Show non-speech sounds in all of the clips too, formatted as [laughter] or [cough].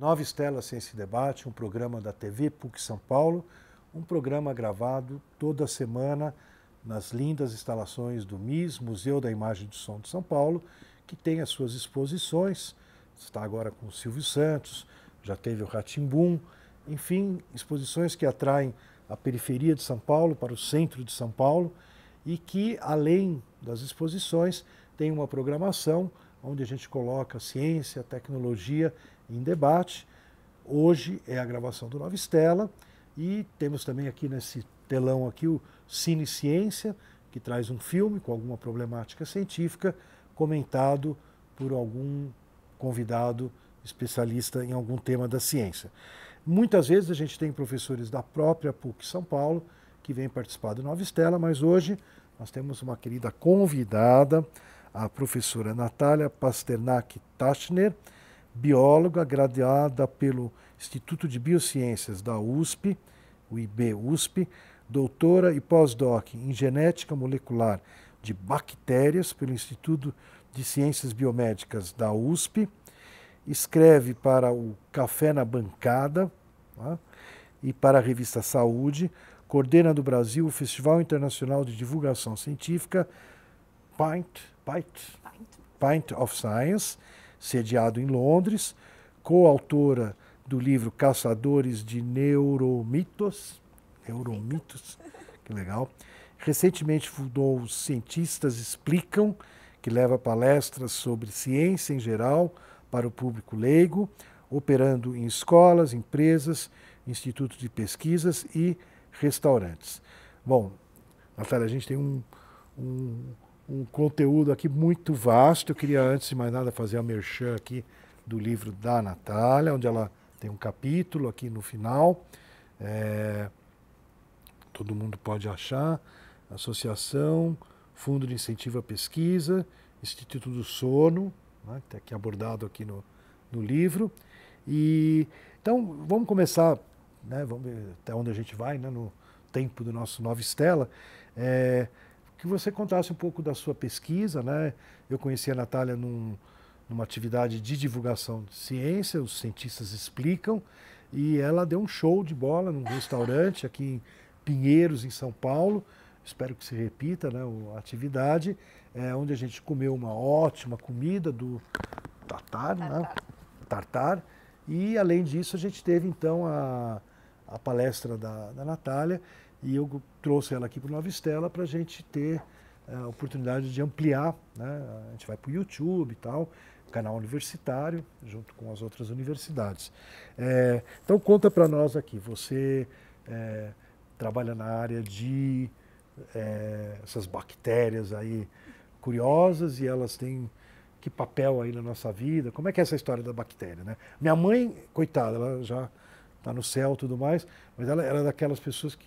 Nova Estela Ciência e Debate, um programa da TV PUC São Paulo, um programa gravado toda semana nas lindas instalações do MIS, Museu da Imagem e do Som de São Paulo, que tem as suas exposições, está agora com o Silvio Santos, já teve o Ratimbum, enfim, exposições que atraem a periferia de São Paulo para o centro de São Paulo e que, além das exposições, tem uma programação onde a gente coloca ciência, tecnologia em debate. Hoje é a gravação do Nova Estela e temos também aqui nesse telão aqui o Cine Ciência, que traz um filme com alguma problemática científica comentado por algum convidado especialista em algum tema da ciência. Muitas vezes a gente tem professores da própria PUC São Paulo que vêm participar do Nova Estela, mas hoje nós temos uma querida convidada, a professora Natália Pasternak Tachner, bióloga graduada pelo Instituto de Biociências da USP, o IB-USP, doutora e pós-doc em Genética Molecular de Bactérias pelo Instituto de Ciências Biomédicas da USP, escreve para o Café na Bancada tá? e para a revista Saúde, coordena do Brasil o Festival Internacional de Divulgação Científica Pint, Pint, Pint. Pint of Science, sediado em Londres, coautora do livro Caçadores de Neuromitos. Neuromitos, que legal. Recentemente fundou os Cientistas Explicam, que leva palestras sobre ciência em geral para o público leigo, operando em escolas, empresas, institutos de pesquisas e restaurantes. Bom, Natália, a gente tem um, um um conteúdo aqui muito vasto. Eu queria, antes de mais nada, fazer a merchan aqui do livro da Natália, onde ela tem um capítulo aqui no final. É, todo mundo pode achar. Associação, Fundo de Incentivo à Pesquisa, Instituto do Sono, né, que está abordado aqui no, no livro. E, então, vamos começar, né, vamos ver até onde a gente vai, né, no tempo do nosso Nova Estela. É, que você contasse um pouco da sua pesquisa. Né? Eu conheci a Natália num, numa atividade de divulgação de ciência, os cientistas explicam, e ela deu um show de bola num restaurante aqui em Pinheiros, em São Paulo. Espero que se repita né, a atividade, é, onde a gente comeu uma ótima comida do tartar, né? tartar. Né? tartar. E, além disso, a gente teve, então, a, a palestra da, da Natália e eu trouxe ela aqui para o Nova Estela para a gente ter é, a oportunidade de ampliar. Né? A gente vai para o YouTube e tal, canal universitário, junto com as outras universidades. É, então, conta para nós aqui. Você é, trabalha na área de é, essas bactérias aí curiosas e elas têm que papel aí na nossa vida? Como é que é essa história da bactéria, né? Minha mãe, coitada, ela já está no céu e tudo mais, mas ela era daquelas pessoas que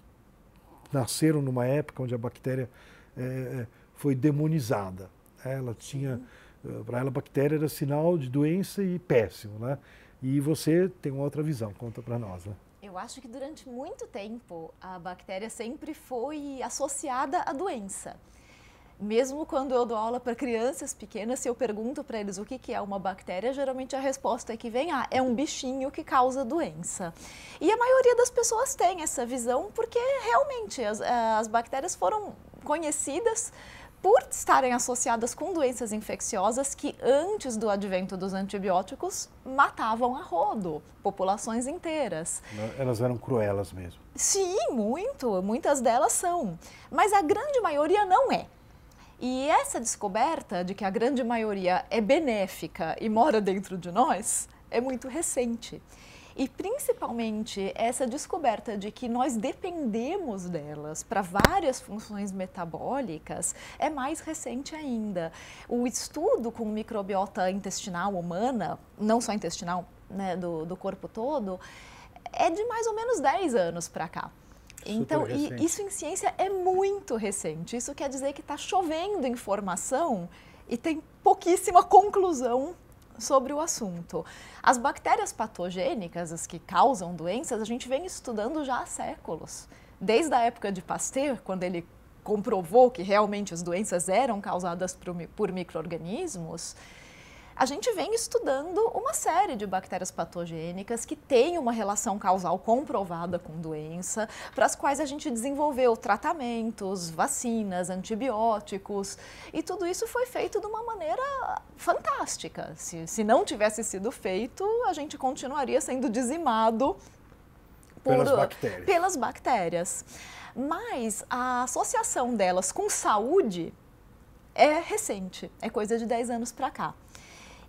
nasceram numa época onde a bactéria é, é foi demonizada. Ela tinha, eh, para ela, a bactéria era sinal de doença e péssimo, né? E você tem uma outra visão, conta para nós, né? Eu acho que durante muito tempo a bactéria sempre foi associada à doença mesmo quando eu dou aula para crianças pequenas, se eu pergunto para eles o que, que é uma bactéria, geralmente a resposta é que vem, ah, é um bichinho que causa doença. E a maioria das pessoas tem essa visão, porque realmente as, eh, as bactérias foram conhecidas por estarem associadas com doenças infecciosas que antes do advento dos antibióticos matavam a rodo, populações inteiras. Elas eram cruelas mesmo. Sim, muito, muitas delas são, mas a grande maioria não é. E essa descoberta de que a grande maioria é benéfica e mora dentro de nós é muito recente. E principalmente essa descoberta de que nós dependemos delas para várias funções metabólicas é mais recente ainda. O estudo com microbiota intestinal humana, não só intestinal, né, do, do corpo todo, é de mais ou menos 10 anos para cá. Então, isso em ciência é muito recente. Isso quer dizer que está chovendo informação e tem pouquíssima conclusão sobre o assunto. As bactérias patogênicas, as que causam doenças, a gente vem estudando já há séculos. Desde a época de Pasteur, quando ele comprovou que realmente as doenças eram causadas por, por micro-organismos, a gente vem estudando uma série de bactérias patogênicas que têm uma relação causal comprovada com doença, para as quais a gente desenvolveu tratamentos, vacinas, antibióticos, e tudo isso foi feito de uma maneira fantástica. Se, se não tivesse sido feito, a gente continuaria sendo dizimado por, pelas bactérias. Pelas bactérias. Mas a associação delas com saúde é recente, é coisa de 10 anos para cá.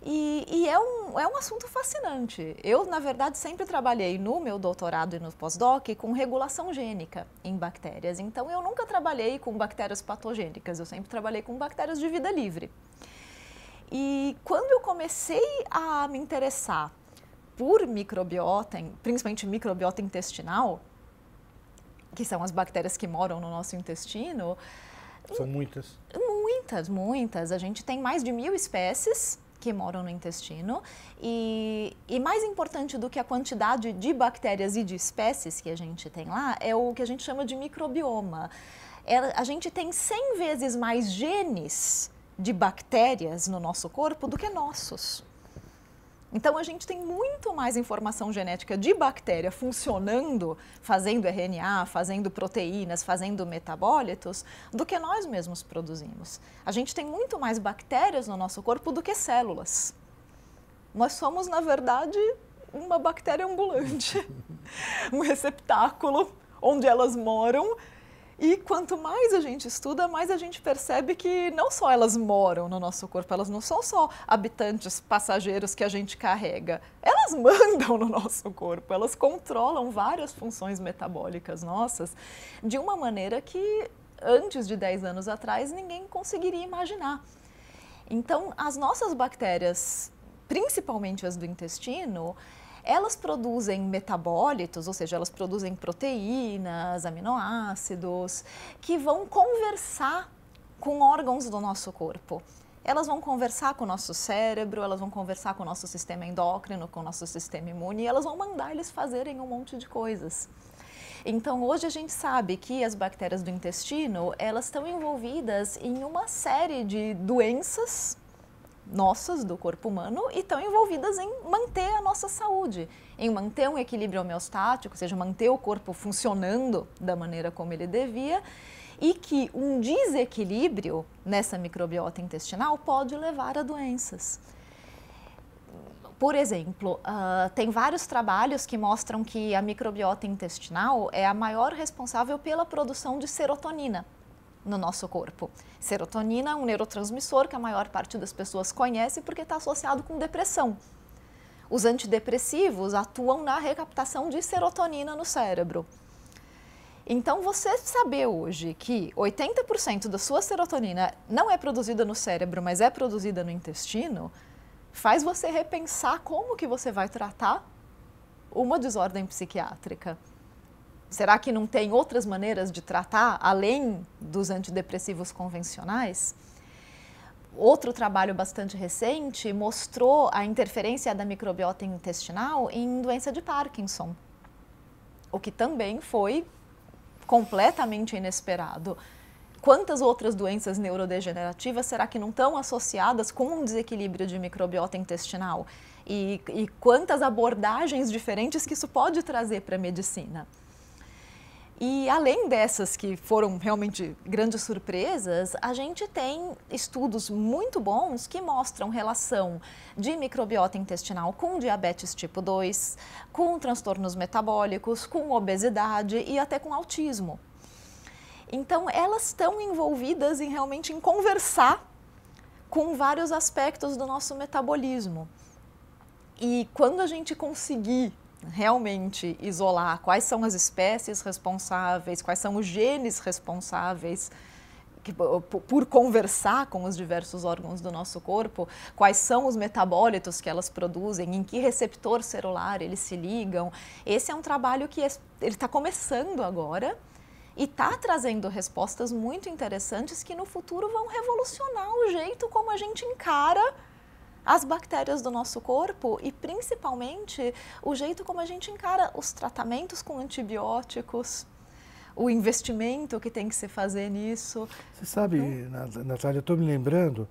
E, e, é, um, é um assunto fascinante. Eu, na verdade, sempre trabalhei no meu doutorado e no pós-doc com regulação gênica em bactérias. Então, eu nunca trabalhei com bactérias patogênicas, eu sempre trabalhei com bactérias de vida livre. E quando eu comecei a me interessar por microbiota, principalmente microbiota intestinal, que são as bactérias que moram no nosso intestino. São muitas. Muitas, muitas. A gente tem mais de mil espécies que moram no intestino. E, e mais importante do que a quantidade de bactérias e de espécies que a gente tem lá é o que a gente chama de microbioma. É, a gente tem 100 vezes mais genes de bactérias no nosso corpo do que nossos. Então a gente tem muito mais informação genética de bactéria funcionando, fazendo RNA, fazendo proteínas, fazendo metabólitos, do que nós mesmos produzimos. A gente tem muito mais bactérias no nosso corpo do que células. Nós somos, na verdade, uma bactéria ambulante, [laughs] um receptáculo onde elas moram e quanto mais a gente estuda, mais a gente percebe que não só elas moram no nosso corpo, elas não são só habitantes, passageiros que a gente carrega. Elas [laughs] mandam no nosso corpo, elas controlam várias funções metabólicas nossas de uma maneira que antes de 10 anos atrás ninguém conseguiria imaginar. Então, as nossas bactérias, principalmente as do intestino, elas produzem metabólitos, ou seja, elas produzem proteínas, aminoácidos, que vão conversar com órgãos do nosso corpo elas vão conversar com o nosso cérebro, elas vão conversar com o nosso sistema endócrino, com o nosso sistema imune, e elas vão mandar eles fazerem um monte de coisas. Então, hoje a gente sabe que as bactérias do intestino, elas estão envolvidas em uma série de doenças nossas do corpo humano e estão envolvidas em manter a nossa saúde, em manter um equilíbrio homeostático, ou seja, manter o corpo funcionando da maneira como ele devia, e que um desequilíbrio nessa microbiota intestinal pode levar a doenças. Por exemplo, uh, tem vários trabalhos que mostram que a microbiota intestinal é a maior responsável pela produção de serotonina, no nosso corpo. Serotonina é um neurotransmissor que a maior parte das pessoas conhece porque está associado com depressão. Os antidepressivos atuam na recaptação de serotonina no cérebro. Então, você saber hoje que 80% da sua serotonina não é produzida no cérebro, mas é produzida no intestino, faz você repensar como que você vai tratar uma desordem psiquiátrica. Será que não tem outras maneiras de tratar além dos antidepressivos convencionais? Outro trabalho bastante recente mostrou a interferência da microbiota intestinal em doença de Parkinson, o que também foi completamente inesperado. Quantas outras doenças neurodegenerativas será que não estão associadas com um desequilíbrio de microbiota intestinal? E, e quantas abordagens diferentes que isso pode trazer para a medicina? E além dessas que foram realmente grandes surpresas, a gente tem estudos muito bons que mostram relação de microbiota intestinal com diabetes tipo 2, com transtornos metabólicos, com obesidade e até com autismo. Então, elas estão envolvidas em realmente em conversar com vários aspectos do nosso metabolismo. E quando a gente conseguir realmente isolar quais são as espécies responsáveis, quais são os genes responsáveis que, por conversar com os diversos órgãos do nosso corpo, quais são os metabólitos que elas produzem, em que receptor celular eles se ligam. Esse é um trabalho que ele está começando agora e está trazendo respostas muito interessantes que no futuro vão revolucionar o jeito como a gente encara as bactérias do nosso corpo e principalmente o jeito como a gente encara os tratamentos com antibióticos, o investimento que tem que se fazer nisso. Você sabe, então, Natália, eu estou me lembrando,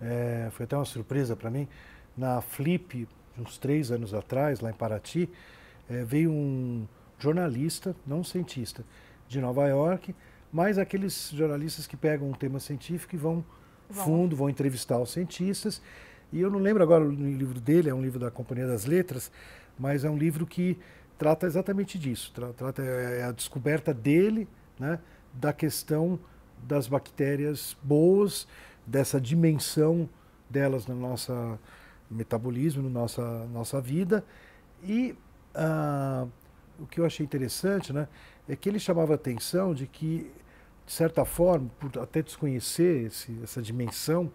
é, foi até uma surpresa para mim, na Flip, uns três anos atrás, lá em Paraty, é, veio um jornalista, não um cientista, de Nova York, mas aqueles jornalistas que pegam um tema científico e vão, vão. fundo, vão entrevistar os cientistas. E eu não lembro agora o livro dele, é um livro da Companhia das Letras, mas é um livro que trata exatamente disso. Trata é, é a descoberta dele, né, da questão das bactérias boas, dessa dimensão delas no nosso metabolismo, na no nossa, nossa vida. E ah, o que eu achei interessante né, é que ele chamava a atenção de que, de certa forma, por até desconhecer esse, essa dimensão,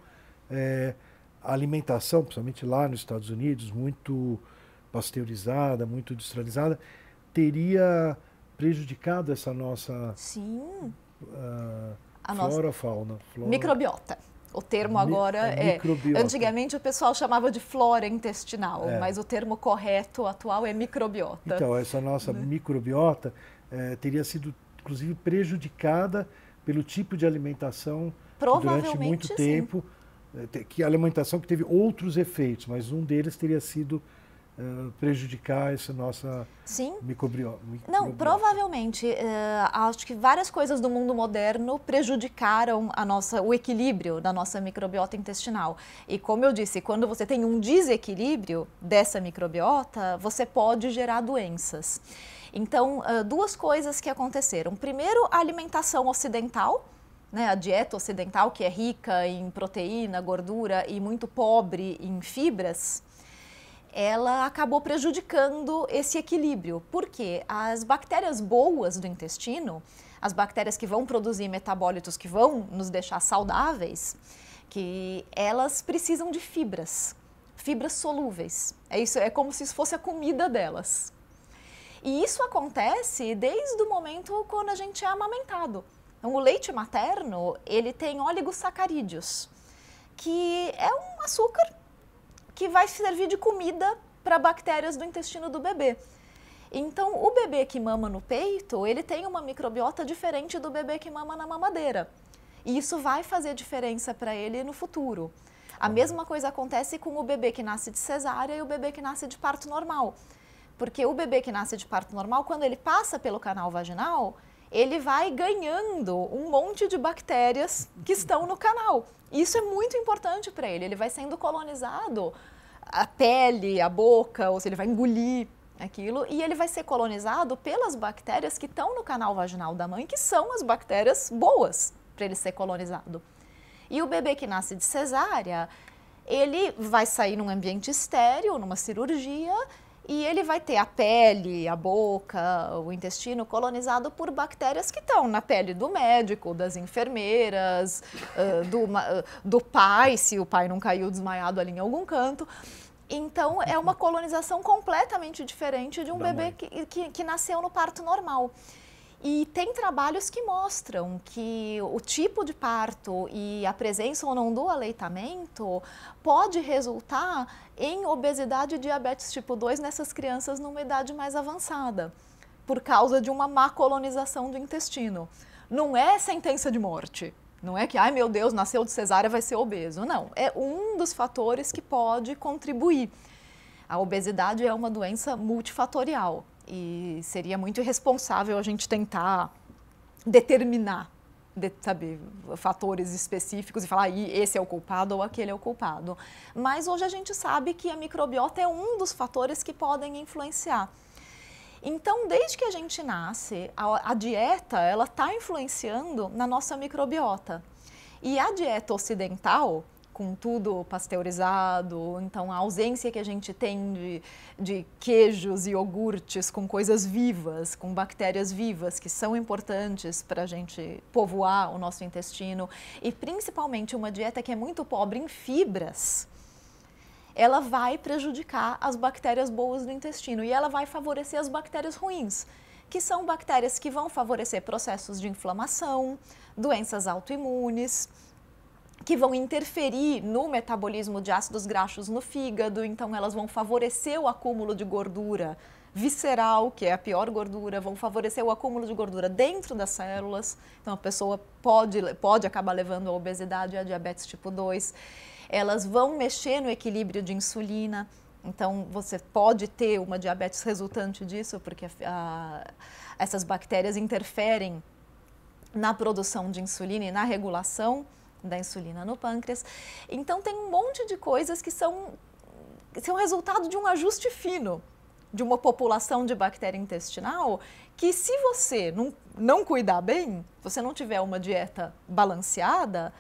é, a alimentação, principalmente lá nos Estados Unidos, muito pasteurizada, muito industrializada, teria prejudicado essa nossa Sim. Uh, a flora, nossa... fauna. Flora... Microbiota. O termo agora é, é. Microbiota. Antigamente o pessoal chamava de flora intestinal, é. mas o termo correto atual é microbiota. Então, essa nossa né? microbiota é, teria sido, inclusive, prejudicada pelo tipo de alimentação que durante muito sim. tempo eh, que a alimentação que teve outros efeitos, mas um deles teria sido Uh, prejudicar essa nossa Sim. microbiota. Não, provavelmente. Uh, acho que várias coisas do mundo moderno prejudicaram a nossa, o equilíbrio da nossa microbiota intestinal. E como eu disse, quando você tem um desequilíbrio dessa microbiota, você pode gerar doenças. Então, uh, duas coisas que aconteceram. Primeiro, a alimentação ocidental né, a dieta ocidental, que é rica em proteína, gordura e muito pobre em fibras, ela acabou prejudicando esse equilíbrio. Porque as bactérias boas do intestino, as bactérias que vão produzir metabólitos que vão nos deixar saudáveis, que elas precisam de fibras, fibras solúveis. É isso, é como se isso fosse a comida delas. E isso acontece desde o momento quando a gente é amamentado. Então, o leite materno, ele tem oligosacarídeos, que é um açúcar que vai servir de comida para bactérias do intestino do bebê. Então, o bebê que mama no peito, ele tem uma microbiota diferente do bebê que mama na mamadeira. E isso vai fazer diferença para ele no futuro. A uhum. mesma coisa acontece com o bebê que nasce de cesárea e o bebê que nasce de parto normal. Porque o bebê que nasce de parto normal, quando ele passa pelo canal vaginal, ele vai ganhando um monte de bactérias que estão no canal. Isso é muito importante para ele. Ele vai sendo colonizado a pele, a boca, ou seja, ele vai engolir aquilo e ele vai ser colonizado pelas bactérias que estão no canal vaginal da mãe, que são as bactérias boas para ele ser colonizado. E o bebê que nasce de cesárea, ele vai sair num ambiente estéreo, numa cirurgia, e ele vai ter a pele, a boca, o intestino colonizado por bactérias que estão na pele do médico, das enfermeiras, do, do pai, se o pai não caiu desmaiado ali em algum canto. Então, é uma colonização completamente diferente de um da bebê que, que, que nasceu no parto normal. E tem trabalhos que mostram que o tipo de parto e a presença ou não do aleitamento pode resultar em obesidade e diabetes tipo 2 nessas crianças numa idade mais avançada, por causa de uma má colonização do intestino. Não é sentença de morte. Não é que, ai meu Deus, nasceu de cesárea, vai ser obeso. Não, é um dos fatores que pode contribuir. A obesidade é uma doença multifatorial e seria muito irresponsável a gente tentar determinar de, sabe, fatores específicos e falar ah, esse é o culpado ou aquele é o culpado. Mas hoje a gente sabe que a microbiota é um dos fatores que podem influenciar. Então, desde que a gente nasce, a, a dieta ela está influenciando na nossa microbiota. E a dieta ocidental, com tudo pasteurizado, então a ausência que a gente tem de, de queijos e iogurtes com coisas vivas, com bactérias vivas, que são importantes para a gente povoar o nosso intestino, e principalmente uma dieta que é muito pobre em fibras ela vai prejudicar as bactérias boas do intestino e ela vai favorecer as bactérias ruins, que são bactérias que vão favorecer processos de inflamação, doenças autoimunes que vão interferir no metabolismo de ácidos graxos no fígado, então elas vão favorecer o acúmulo de gordura visceral, que é a pior gordura, vão favorecer o acúmulo de gordura dentro das células. Então a pessoa pode, pode acabar levando a obesidade e a diabetes tipo 2. Elas vão mexer no equilíbrio de insulina. Então, você pode ter uma diabetes resultante disso, porque a, essas bactérias interferem na produção de insulina e na regulação da insulina no pâncreas. Então tem um monte de coisas que são, são resultado de um ajuste fino de uma população de bactéria intestinal que se você não, não cuidar bem, você não tiver uma dieta balanceada,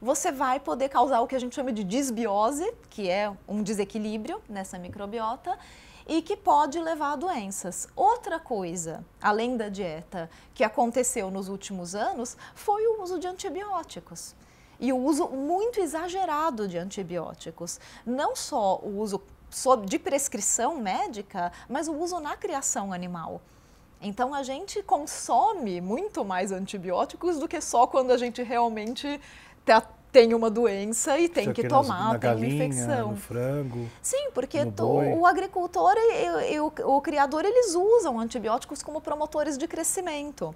você vai poder causar o que a gente chama de disbiose, que é um desequilíbrio nessa microbiota e que pode levar a doenças. Outra coisa, além da dieta, que aconteceu nos últimos anos foi o uso de antibióticos e o uso muito exagerado de antibióticos. Não só o uso de prescrição médica, mas o uso na criação animal. Então a gente consome muito mais antibióticos do que só quando a gente realmente tá, tem uma doença e tem que tomar, nas, na tem galinha, uma infecção. No frango. Sim, porque o agricultor e, e o, o criador eles usam antibióticos como promotores de crescimento.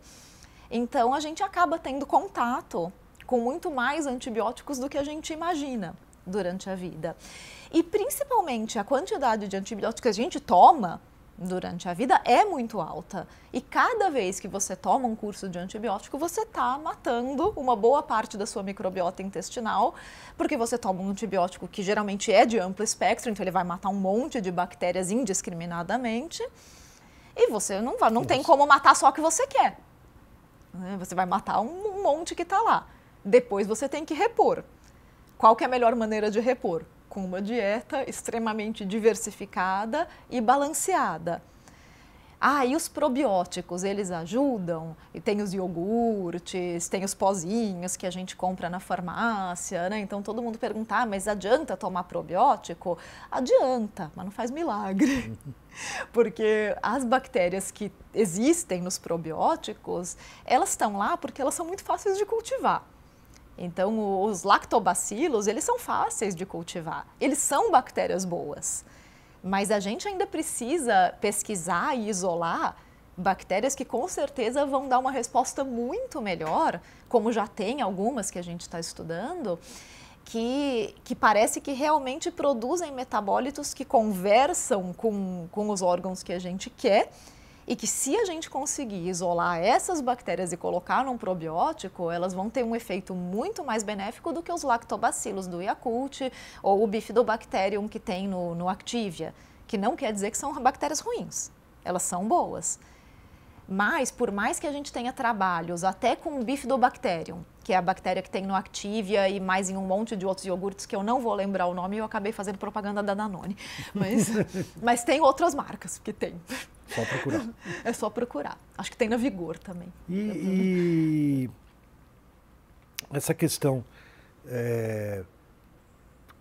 Então a gente acaba tendo contato com muito mais antibióticos do que a gente imagina durante a vida. E principalmente a quantidade de antibióticos que a gente toma durante a vida é muito alta. E cada vez que você toma um curso de antibiótico, você está matando uma boa parte da sua microbiota intestinal, porque você toma um antibiótico que geralmente é de amplo espectro, então ele vai matar um monte de bactérias indiscriminadamente. E você não, vai, não tem como matar só o que você quer. Né? Você vai matar um monte que está lá. Depois você tem que repor. Qual que é a melhor maneira de repor? Com uma dieta extremamente diversificada e balanceada. Ah, e os probióticos, eles ajudam? E tem os iogurtes, tem os pozinhos que a gente compra na farmácia, né? Então todo mundo pergunta, ah, mas adianta tomar probiótico? Adianta, mas não faz milagre. [laughs] Porque as bactérias que existem nos probióticos, elas estão lá porque elas são muito fáceis de cultivar. Então, os lactobacilos, eles são fáceis de cultivar. Eles são bactérias boas. Mas a gente ainda precisa pesquisar e isolar bactérias que com certeza vão dar uma resposta muito melhor, como já tem algumas que a gente está estudando, que, que parece que realmente produzem metabólitos que conversam com, com os órgãos que a gente quer e que se a gente conseguir isolar essas bactérias e colocar num probiótico, elas vão ter um efeito muito mais benéfico do que os lactobacilos do Yakult ou o bifidobacterium que tem no, no Activia, que não quer dizer que são bactérias ruins, elas são boas. Mas, por mais que a gente tenha trabalhos até com o bifidobacterium, que é a bactéria que tem no Activia e mais em um monte de outros iogurtes que eu não vou lembrar o nome, eu acabei fazendo propaganda da Danone. Mas, [laughs] mas tem outras marcas que tem. Só procurar. [laughs] é só procurar. Acho que tem na Vigor também. E, e... essa questão é,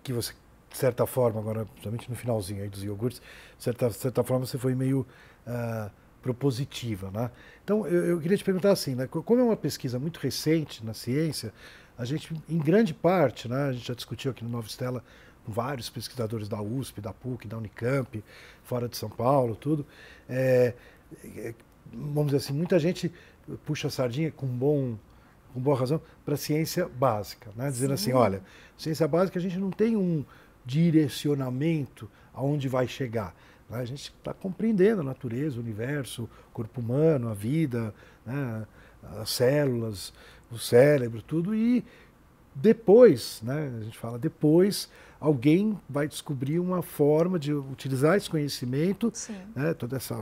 que você, de certa forma, agora, principalmente no finalzinho aí dos iogurtes, de certa, de certa forma você foi meio uh, propositiva. Né? Então, eu, eu, queria te perguntar assim, né, como é uma pesquisa muito recente na ciência, a gente, em grande parte, né, a gente já discutiu aqui no Nova Estela vários pesquisadores da USP, da PUC, da Unicamp, fora de São Paulo, tudo. É, é, vamos dizer assim, muita gente puxa a sardinha com bom com boa razão para ciência básica, né? dizendo assim, Sim. assim, olha, ciência básica a gente não tem um direcionamento aonde vai chegar. Né? A gente está compreendendo a natureza, o universo, o corpo humano, a vida, né? as células, o cérebro, tudo e depois, né? a gente fala depois alguém vai descobrir uma forma de utilizar esse conhecimento, né, toda essa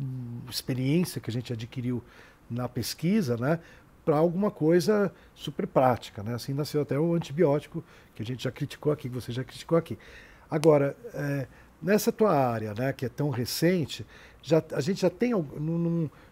hum, experiência que a gente adquiriu na pesquisa, né, para alguma coisa super prática, né? Assim nasceu até o antibiótico que a gente já criticou aqui, que você já criticou aqui. Agora, é, nessa tua área, né, que é tão recente, já, a gente já tem.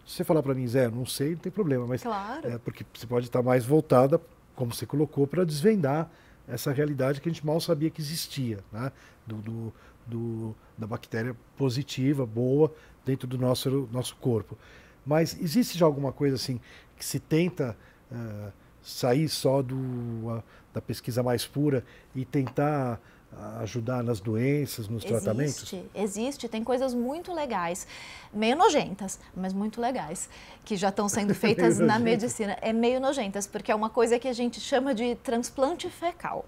se você falar para mim, Zé, não sei, não tem problema, mas. Claro. É, porque você pode estar mais voltada, como você colocou, para desvendar essa realidade que a gente mal sabia que existia, né? do, do, do da bactéria positiva, boa, dentro do nosso, nosso corpo. Mas existe já alguma coisa assim que se tenta uh, sair só do, uh, da pesquisa mais pura e tentar ajudar nas doenças, nos existe, tratamentos? Existe, existe. Tem coisas muito legais, meio nojentas, mas muito legais, que já estão sendo [laughs] feitas na medicina. É meio nojentas, porque é uma coisa que a gente chama de transplante fecal.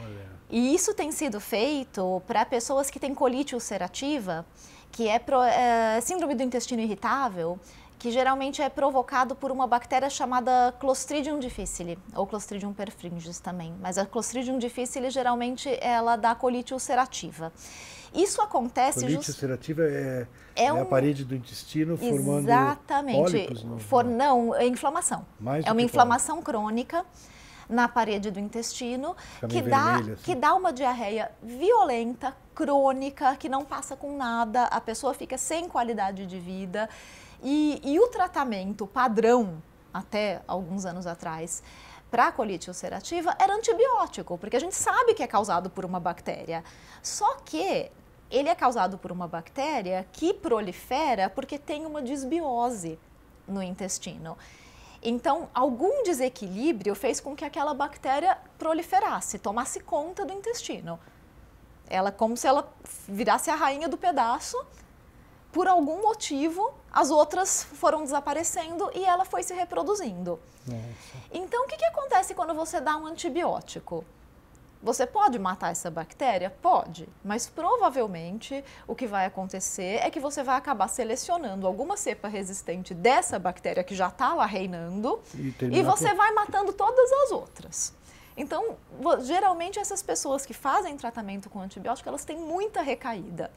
Olha. E isso tem sido feito para pessoas que têm colite ulcerativa, que é, pro, é síndrome do intestino irritável, que geralmente é provocado por uma bactéria chamada Clostridium difficile, ou Clostridium perfringens também. Mas a Clostridium difficile geralmente ela dá colite ulcerativa. Isso acontece... Colite just... ulcerativa é, é, é um... a parede do intestino formando Exatamente. Pólipos, não? For... não, é inflamação. Mais é uma inflamação crônica na parede do intestino, que dá, assim. que dá uma diarreia violenta, crônica, que não passa com nada, a pessoa fica sem qualidade de vida. E, e o tratamento padrão, até alguns anos atrás, para a colite ulcerativa era antibiótico, porque a gente sabe que é causado por uma bactéria. Só que ele é causado por uma bactéria que prolifera porque tem uma desbiose no intestino. Então, algum desequilíbrio fez com que aquela bactéria proliferasse, tomasse conta do intestino. Ela como se ela virasse a rainha do pedaço. Por algum motivo, as outras foram desaparecendo e ela foi se reproduzindo. Nossa. Então, o que, que acontece quando você dá um antibiótico? Você pode matar essa bactéria? Pode, mas provavelmente o que vai acontecer é que você vai acabar selecionando alguma cepa resistente dessa bactéria que já está lá reinando e, e você por... vai matando todas as outras. Então, geralmente essas pessoas que fazem tratamento com antibiótico, elas têm muita recaída.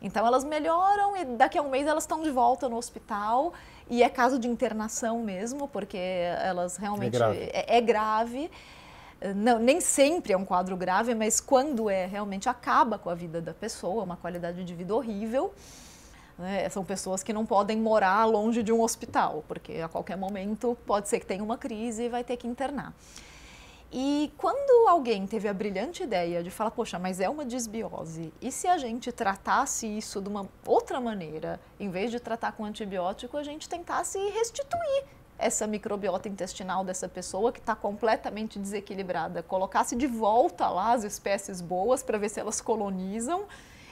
Então elas melhoram e daqui a um mês elas estão de volta no hospital e é caso de internação mesmo, porque elas realmente é grave. É, é grave. Não, nem sempre é um quadro grave, mas quando é realmente acaba com a vida da pessoa, uma qualidade de vida horrível. Né? São pessoas que não podem morar longe de um hospital, porque a qualquer momento pode ser que tenha uma crise e vai ter que internar. E quando alguém teve a brilhante ideia de falar, poxa, mas é uma desbiose, e se a gente tratasse isso de uma outra maneira, em vez de tratar com antibiótico, a gente tentasse restituir essa microbiota intestinal dessa pessoa que está completamente desequilibrada, colocasse de volta lá as espécies boas para ver se elas colonizam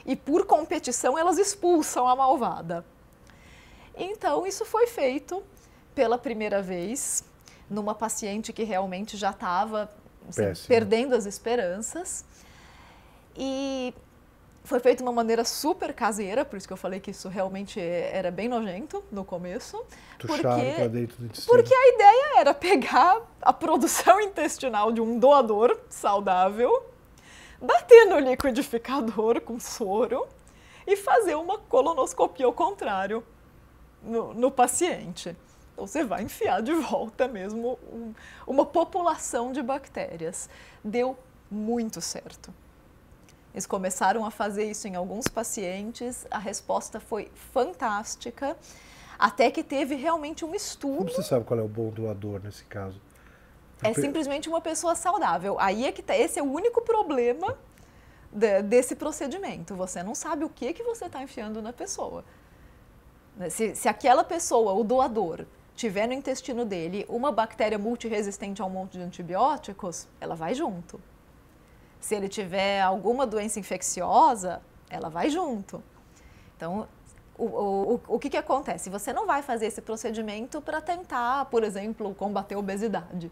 e por competição elas expulsam a malvada. Então isso foi feito pela primeira vez numa paciente que realmente já estava assim, perdendo as esperanças. E foi feito de uma maneira super caseira, por isso que eu falei que isso realmente era bem nojento no começo. Tuxado porque, dentro do intestino. Porque a ideia era pegar a produção [laughs] intestinal de um doador saudável, bater no liquidificador com soro e fazer uma colonoscopia ao contrário no, no paciente. Então, você vai enfiar de volta mesmo um, uma população de bactérias. Deu muito certo. Eles começaram a fazer isso em alguns pacientes, a resposta foi fantástica, até que teve realmente um estudo. Como você sabe qual é o bom doador nesse caso? É simplesmente uma pessoa saudável. Aí é que tá, esse é o único problema de, desse procedimento. Você não sabe o que que você está enfiando na pessoa. Se, se aquela pessoa, o doador, tiver no intestino dele uma bactéria multiresistente a um monte de antibióticos, ela vai junto. Se ele tiver alguma doença infecciosa, ela vai junto. Então, o, o, o que, que acontece? Você não vai fazer esse procedimento para tentar, por exemplo, combater a obesidade.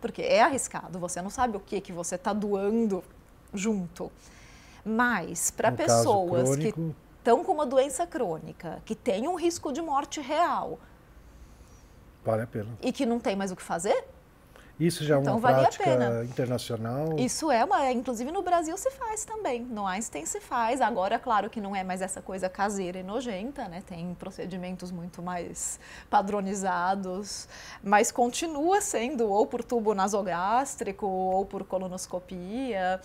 Porque é arriscado, você não sabe o que, que você está doando junto. Mas, para pessoas crônico... que estão com uma doença crônica, que tem um risco de morte real, Vale a pena. E que não tem mais o que fazer? Isso já é então, uma vale prática internacional? Isso é uma, inclusive no Brasil se faz também. No Einstein se faz. Agora, claro que não é mais essa coisa caseira e nojenta, né? Tem procedimentos muito mais padronizados, mas continua sendo ou por tubo nasogástrico ou por colonoscopia.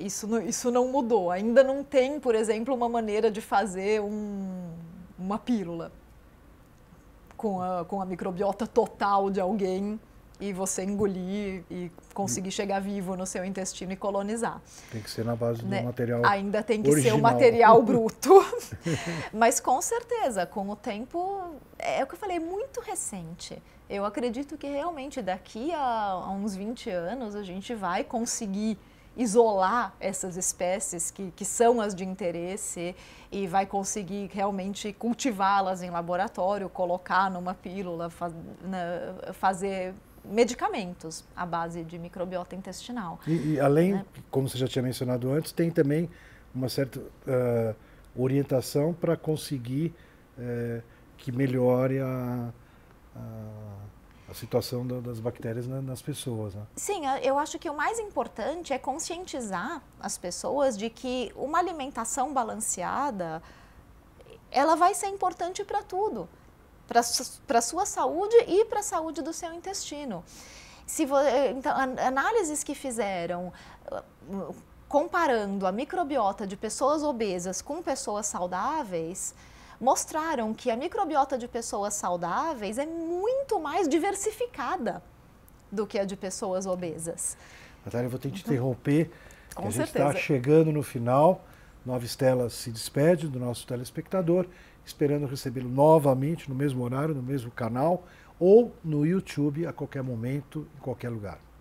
Isso não, isso não mudou. Ainda não tem, por exemplo, uma maneira de fazer um, uma pílula com a, com a microbiota total de alguém e você engolir e conseguir chegar vivo no seu intestino e colonizar. Tem que ser na base né? do material. Ainda tem que original. ser o material [laughs] bruto. [laughs] Mas com certeza, com o tempo, é o que eu falei, é muito recente. Eu acredito que realmente daqui a, a uns 20 anos a gente vai conseguir isolar essas espécies que, que são as de interesse e vai conseguir realmente cultivá-las em laboratório, colocar numa pílula, faz, na, né, fazer medicamentos à base de microbiota intestinal. E, e além, né? como você já tinha mencionado antes, tem também uma certa uh, orientação para conseguir uh, que melhore a, a a situação da, das bactérias na, nas pessoas. Né? Sim, eu acho que o mais importante é conscientizar as pessoas de que uma alimentação balanceada ela vai ser importante para tudo, para a sua saúde e para a saúde do seu intestino. Se então, análises que fizeram comparando a microbiota de pessoas obesas com pessoas saudáveis, mostraram que a microbiota de pessoas saudáveis é muito mais diversificada do que a de pessoas obesas. Natália, eu vou ter que te uhum. interromper. Com a gente está chegando no final. Nova Estela se despede do nosso telespectador, esperando recebê-lo novamente no mesmo horário, no mesmo canal ou no YouTube a qualquer momento, em qualquer lugar.